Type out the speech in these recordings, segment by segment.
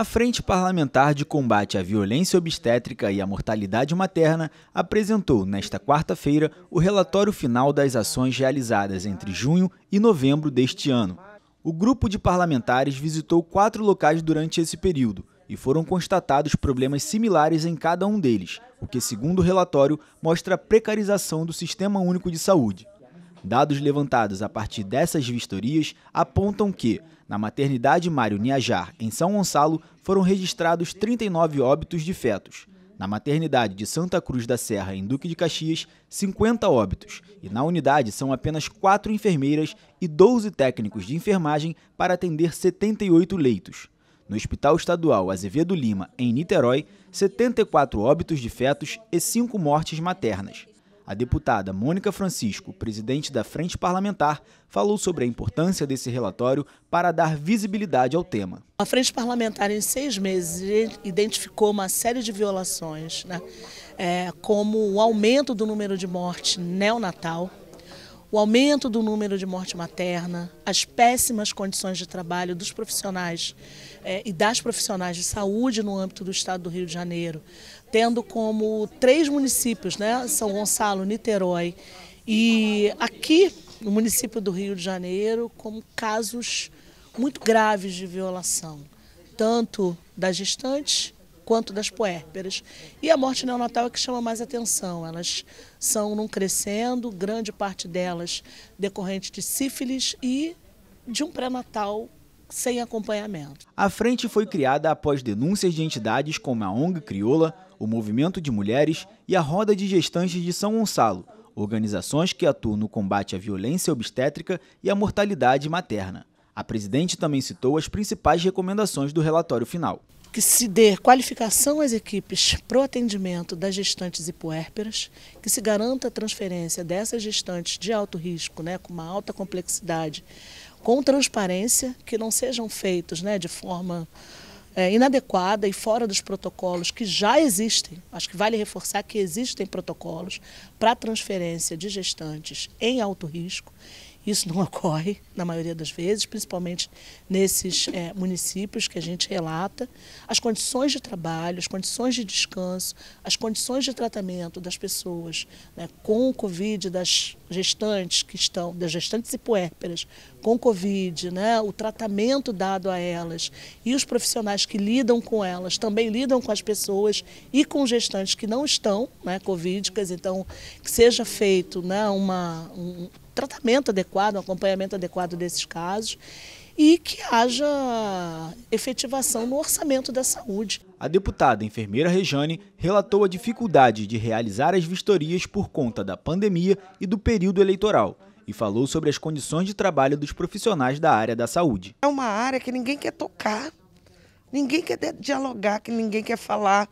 A Frente Parlamentar de Combate à Violência Obstétrica e à Mortalidade Materna apresentou, nesta quarta-feira, o relatório final das ações realizadas entre junho e novembro deste ano. O grupo de parlamentares visitou quatro locais durante esse período e foram constatados problemas similares em cada um deles, o que, segundo o relatório, mostra a precarização do Sistema Único de Saúde. Dados levantados a partir dessas vistorias apontam que, na maternidade Mário Niajar, em São Gonçalo, foram registrados 39 óbitos de fetos. Na maternidade de Santa Cruz da Serra, em Duque de Caxias, 50 óbitos. E na unidade são apenas quatro enfermeiras e 12 técnicos de enfermagem para atender 78 leitos. No Hospital Estadual Azevedo Lima, em Niterói, 74 óbitos de fetos e 5 mortes maternas. A deputada Mônica Francisco, presidente da Frente Parlamentar, falou sobre a importância desse relatório para dar visibilidade ao tema. A Frente Parlamentar, em seis meses, identificou uma série de violações, né? é, como o aumento do número de mortes neonatal, o aumento do número de morte materna, as péssimas condições de trabalho dos profissionais eh, e das profissionais de saúde no âmbito do estado do Rio de Janeiro, tendo como três municípios, né, São Gonçalo, Niterói e aqui no município do Rio de Janeiro, como casos muito graves de violação, tanto das gestantes quanto das puérperas. E a morte neonatal é que chama mais atenção. Elas são num crescendo, grande parte delas decorrente de sífilis e de um pré-natal sem acompanhamento. A frente foi criada após denúncias de entidades como a ONG Crioula, o Movimento de Mulheres e a Roda de Gestantes de São Gonçalo, organizações que atuam no combate à violência obstétrica e à mortalidade materna. A presidente também citou as principais recomendações do relatório final que se dê qualificação às equipes para o atendimento das gestantes e puérperas, que se garanta a transferência dessas gestantes de alto risco, né, com uma alta complexidade, com transparência, que não sejam feitos né, de forma é, inadequada e fora dos protocolos que já existem. Acho que vale reforçar que existem protocolos para transferência de gestantes em alto risco isso não ocorre na maioria das vezes, principalmente nesses é, municípios que a gente relata. As condições de trabalho, as condições de descanso, as condições de tratamento das pessoas né, com o Covid, das gestantes que estão, das gestantes e puérperas com Covid, né, o tratamento dado a elas e os profissionais que lidam com elas também lidam com as pessoas e com gestantes que não estão né, covidicas, então que seja feito né, uma, um, tratamento adequado, um acompanhamento adequado desses casos e que haja efetivação no orçamento da saúde. A deputada enfermeira Rejane relatou a dificuldade de realizar as vistorias por conta da pandemia e do período eleitoral e falou sobre as condições de trabalho dos profissionais da área da saúde. É uma área que ninguém quer tocar, ninguém quer dialogar, que ninguém quer falar,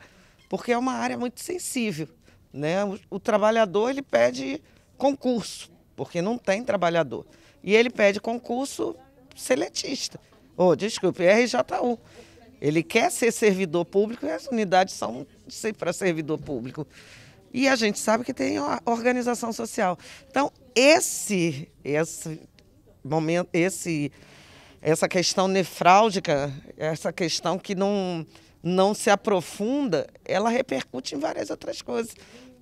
porque é uma área muito sensível, né? O, o trabalhador ele pede concurso porque não tem trabalhador. E ele pede concurso seletista, ou oh, desculpe, RJU. Ele quer ser servidor público e as unidades são para servidor público. E a gente sabe que tem organização social. Então, esse, esse momento, esse, essa questão nefrálgica, essa questão que não, não se aprofunda, ela repercute em várias outras coisas.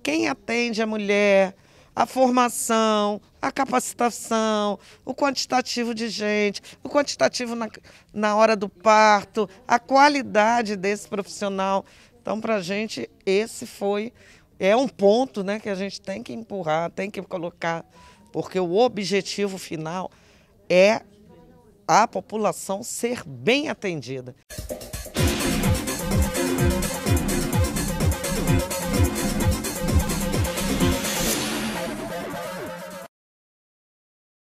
Quem atende a mulher, a formação, a capacitação, o quantitativo de gente, o quantitativo na, na hora do parto, a qualidade desse profissional. Então, para a gente, esse foi, é um ponto né, que a gente tem que empurrar, tem que colocar, porque o objetivo final é a população ser bem atendida.